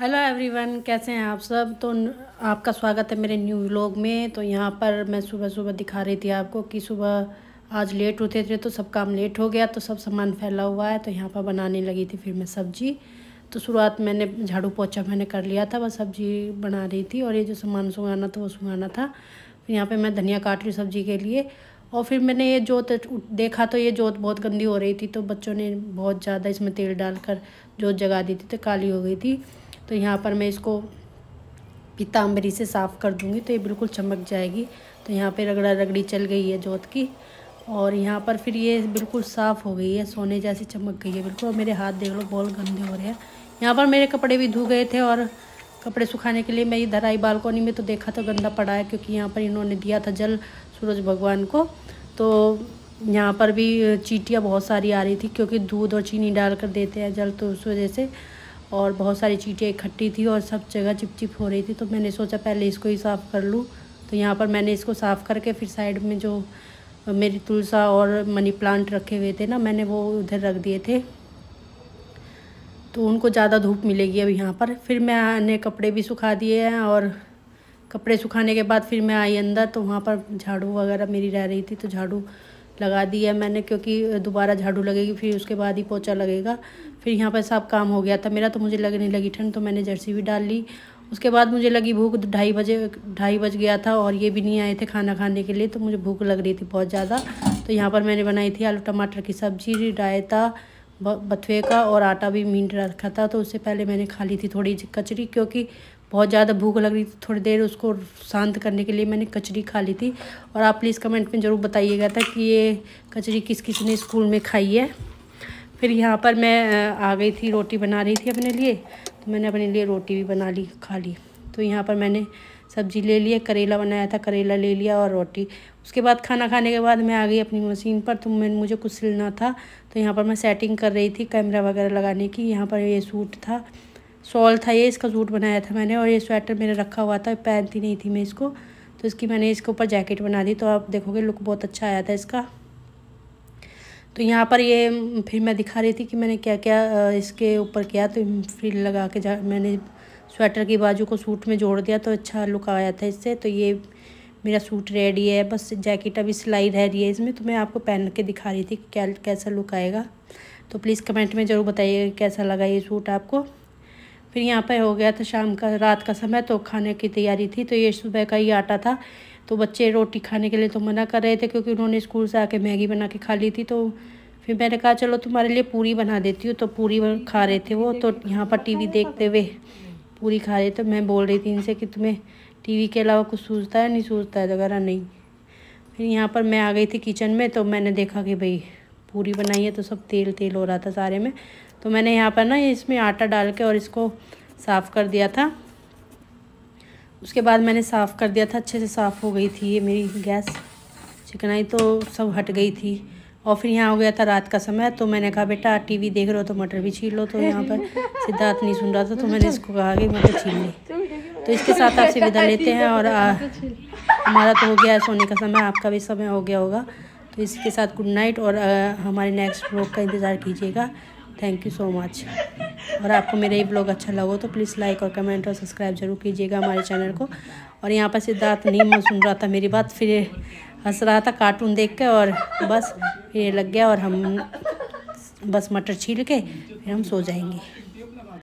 hello everyone कैसे हैं आप सब तो आपका स्वागत है मेरे न्यू व्लॉग में तो यहाँ पर मैं सुबह सुबह दिखा रही थी आपको कि सुबह आज लेट होते थे तो सब काम लेट हो गया तो सब सामान फैला हुआ है तो यहाँ पर बनाने लगी थी फिर मैं सब्जी तो शुरुआत मैंने झाड़ू पोछा मैंने कर लिया था बस सब्जी बना रही थी और ये जो सामान सुखाना था वो सुखाना था फिर यहाँ पर मैं धनिया काट रही सब्जी के लिए और फिर मैंने ये जोत देखा तो ये जोत बहुत गंदी हो रही थी तो बच्चों ने बहुत ज़्यादा इसमें तेल डालकर जोत जगा दी थी तो काली हो गई थी तो यहाँ पर मैं इसको पीताम्बरी से साफ़ कर दूँगी तो ये बिल्कुल चमक जाएगी तो यहाँ पर रगड़ा रगड़ी चल गई है जोत की और यहाँ पर फिर ये बिल्कुल साफ़ हो गई है सोने जैसी चमक गई है बिल्कुल और मेरे हाथ देख लो बहुत गंदे हो रहे हैं यहाँ पर मेरे कपड़े भी धो गए थे और कपड़े सुखाने के लिए मैं इधर आई बालकोनी में तो देखा तो गंदा पड़ा है क्योंकि यहाँ पर इन्होंने दिया था जल सूरज भगवान को तो यहाँ पर भी चीटियाँ बहुत सारी आ रही थी क्योंकि दूध और चीनी डाल कर देते हैं जल तो उस वजह से और बहुत सारी चीटें इकट्ठी थी और सब जगह चिपचिप हो रही थी तो मैंने सोचा पहले इसको ही साफ़ कर लूँ तो यहाँ पर मैंने इसको साफ़ करके फिर साइड में जो मेरी तुलसा और मनी प्लांट रखे हुए थे ना मैंने वो उधर रख दिए थे तो उनको ज़्यादा धूप मिलेगी अब यहाँ पर फिर मैंने कपड़े भी सुखा दिए हैं और कपड़े सुखाने के बाद फिर मैं आई अंदर तो वहाँ पर झाड़ू वगैरह मेरी रह रही थी तो झाड़ू लगा दी है मैंने क्योंकि दोबारा झाड़ू लगेगी फिर उसके बाद ही पोचा लगेगा फिर यहाँ पर सब काम हो गया था मेरा तो मुझे लगने लगी ठंड तो मैंने जर्सी भी डाल ली उसके बाद मुझे लगी भूख ढाई बजे ढाई बज गया था और ये भी नहीं आए थे खाना खाने के लिए तो मुझे भूख लग रही थी बहुत ज़्यादा तो यहाँ पर मैंने बनाई थी आलू टमाटर की सब्जी रायता बथुए का और आटा भी मीट रखा था तो उससे पहले मैंने खा ली थी थोड़ी कचरी क्योंकि बहुत ज़्यादा भूख लग रही थी थोड़ी देर उसको शांत करने के लिए मैंने कचरी खा ली थी और आप प्लीज़ कमेंट में ज़रूर बताइएगा था कि ये कचरी किस किस ने स्कूल में खाई है फिर यहाँ पर मैं आ गई थी रोटी बना रही थी अपने लिए तो मैंने अपने लिए रोटी भी बना ली खा ली तो यहाँ पर मैंने सब्जी ले लिया करेला बनाया था करेला ले लिया और रोटी उसके बाद खाना खाने के बाद मैं आ गई अपनी मशीन पर तो मैंने मुझे कुछ सिलना था तो यहाँ पर मैं सेटिंग कर रही थी कैमरा वगैरह लगाने की यहाँ पर ये सूट था सॉल था ये इसका सूट बनाया था मैंने और ये स्वेटर मेरा रखा हुआ था पहनती नहीं थी मैं इसको तो इसकी मैंने इसके ऊपर जैकेट बना दी तो आप देखोगे लुक बहुत अच्छा आया था इसका तो यहाँ पर ये फिर मैं दिखा रही थी कि मैंने क्या क्या इसके ऊपर किया तो फ्रिल लगा के जा मैंने स्वेटर की बाजू को सूट में जोड़ दिया तो अच्छा लुक आया था इससे तो ये मेरा सूट रेडी है बस जैकेट अभी सिलाई रह रही है इसमें तो मैं आपको पहन के दिखा रही थी कि क्या कैसा लुक आएगा तो प्लीज़ कमेंट में ज़रूर बताइएगा कैसा लगा ये सूट आपको फिर यहाँ पर हो गया था शाम का रात का समय तो खाने की तैयारी थी तो ये सुबह का ही आटा था तो बच्चे रोटी खाने के लिए तो मना कर रहे थे क्योंकि उन्होंने स्कूल से आके मैगी बना के खा ली थी तो फिर मैंने कहा चलो तुम्हारे लिए पूरी बना देती हूँ तो पूरी खा रहे थे वो तो यहाँ पर टीवी देखते हुए पूरी खा रहे थे तो मैं बोल रही थी इनसे कि तुम्हें टीवी के अलावा कुछ सूझता है नहीं सूझता है वगैरह तो नहीं फिर यहाँ पर मैं आ गई थी किचन में तो मैंने देखा कि भाई पूरी बनाई है तो सब तेल तेल हो रहा था सारे में तो मैंने यहाँ पर ना इसमें आटा डाल के और इसको साफ़ कर दिया था उसके बाद मैंने साफ़ कर दिया था अच्छे से साफ़ हो गई थी ये मेरी गैस चिकनाई तो सब हट गई थी और फिर यहाँ हो गया था रात का समय तो मैंने कहा बेटा टीवी देख रहे हो तो मटर भी छीन लो तो यहाँ पर सिद्धार्थ नहीं सुन रहा था तो मैंने इसको कहा कि मटर छीन ली तो इसके साथ आपसे विदा लेते हैं और हमारा तो हो गया है सोने का समय आपका भी समय हो गया होगा इसके साथ गुड नाइट और आ, हमारे नेक्स्ट ब्लॉग का इंतज़ार कीजिएगा थैंक यू सो मच और आपको मेरा ये ब्लॉग अच्छा लगा तो प्लीज़ लाइक और कमेंट और सब्सक्राइब जरूर कीजिएगा हमारे चैनल को और यहाँ पर सिद्धार्थ नीम सुन रहा था मेरी बात फिर हंस रहा था कार्टून देख के और बस ये लग गया और हम बस मटर छील के फिर हम सो जाएंगे